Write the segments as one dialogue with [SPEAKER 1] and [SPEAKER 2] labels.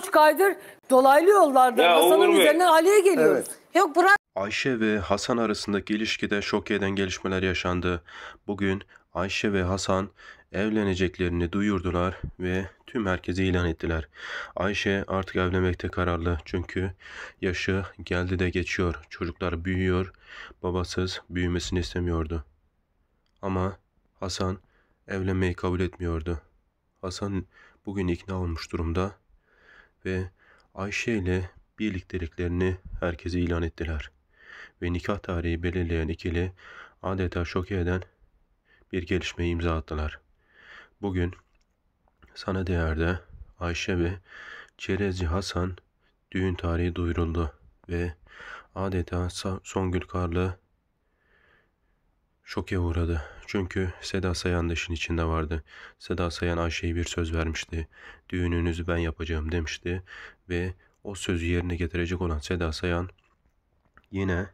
[SPEAKER 1] 3 aydır dolaylı yollardan Ya Hasan'ın üzerinden Ali'ye geliyoruz. Evet. Yok bırak Ayşe ve Hasan arasındaki ilişkide şok eden gelişmeler yaşandı. Bugün Ayşe ve Hasan evleneceklerini duyurdular ve tüm herkese ilan ettiler. Ayşe artık evlenmekte kararlı çünkü yaşı geldi de geçiyor. Çocuklar büyüyor. Babasız büyümesini istemiyordu. Ama Hasan evlenmeyi kabul etmiyordu. Hasan bugün ikna olmuş durumda ve Ayşe ile birlikteliklerini herkese ilan ettiler. Ve nikah tarihi belirleyen ikili adeta şoke eden bir gelişmeyi imza attılar. Bugün sana değerde Ayşe ve Çerezci Hasan düğün tarihi duyuruldu ve adeta son gül Karlı şoke uğradı. Çünkü Seda Sayan da işin içinde vardı. Seda Sayan Ayşe'ye bir söz vermişti. Düğününüzü ben yapacağım demişti. Ve o sözü yerine getirecek olan Seda Sayan yine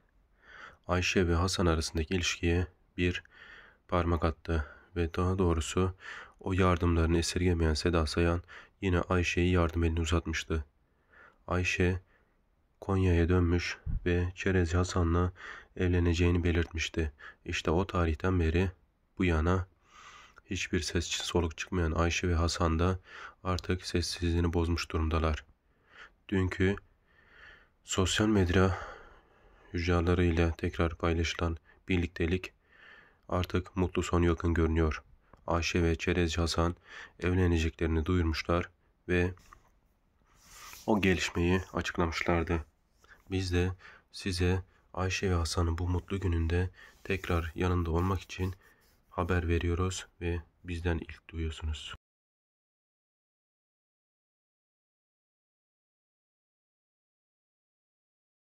[SPEAKER 1] Ayşe ve Hasan arasındaki ilişkiye bir parmak attı. Ve daha doğrusu o yardımlarını esirgemeyen Seda Sayan yine Ayşe'yi yardım elini uzatmıştı. Ayşe Konya'ya dönmüş ve Çerez Hasan'la evleneceğini belirtmişti. İşte o tarihten beri bu yana hiçbir ses soluk çıkmayan Ayşe ve Hasan da artık sessizliğini bozmuş durumdalar. Dünkü sosyal medya hücreleriyle tekrar paylaşılan birliktelik artık mutlu son yakın görünüyor. Ayşe ve Çerez Hasan evleneceklerini duyurmuşlar ve o gelişmeyi açıklamışlardı. Biz de size Ayşe ve Hasan'ın bu mutlu gününde tekrar yanında olmak için haber veriyoruz ve bizden ilk duyuyorsunuz.